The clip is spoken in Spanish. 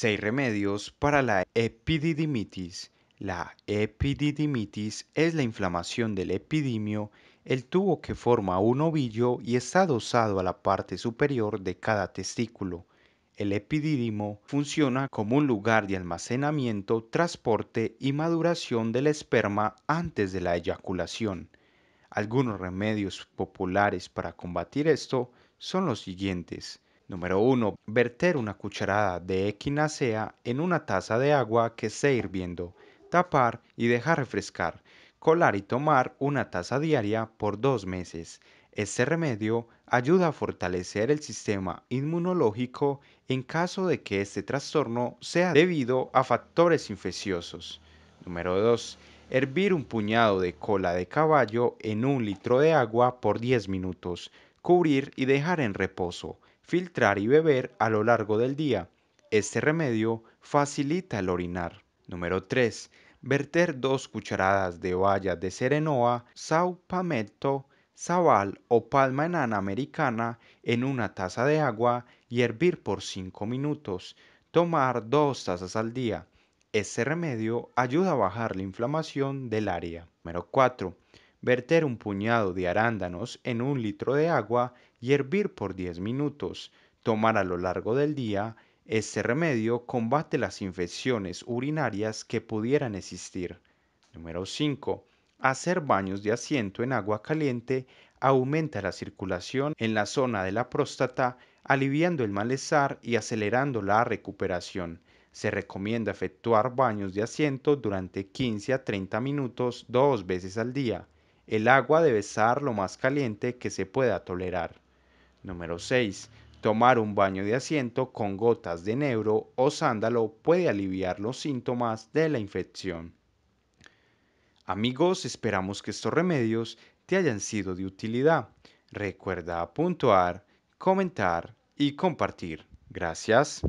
6 remedios para la epididimitis. La epididimitis es la inflamación del epidimio, el tubo que forma un ovillo y está adosado a la parte superior de cada testículo. El epididimo funciona como un lugar de almacenamiento, transporte y maduración del esperma antes de la eyaculación. Algunos remedios populares para combatir esto son los siguientes. Número 1. Verter una cucharada de equinacea en una taza de agua que esté hirviendo, tapar y dejar refrescar. Colar y tomar una taza diaria por dos meses. Este remedio ayuda a fortalecer el sistema inmunológico en caso de que este trastorno sea debido a factores infecciosos. Número 2. Hervir un puñado de cola de caballo en un litro de agua por 10 minutos cubrir y dejar en reposo, filtrar y beber a lo largo del día. Este remedio facilita el orinar. Número 3. Verter dos cucharadas de baya de serenoa, saupamento, sabal o palma enana americana en una taza de agua y hervir por 5 minutos. Tomar dos tazas al día. Este remedio ayuda a bajar la inflamación del área. Número 4 verter un puñado de arándanos en un litro de agua y hervir por 10 minutos. Tomar a lo largo del día, este remedio combate las infecciones urinarias que pudieran existir. Número 5. Hacer baños de asiento en agua caliente aumenta la circulación en la zona de la próstata, aliviando el malestar y acelerando la recuperación. Se recomienda efectuar baños de asiento durante 15 a 30 minutos dos veces al día. El agua debe estar lo más caliente que se pueda tolerar. Número 6. Tomar un baño de asiento con gotas de neuro o sándalo puede aliviar los síntomas de la infección. Amigos, esperamos que estos remedios te hayan sido de utilidad. Recuerda puntuar, comentar y compartir. Gracias.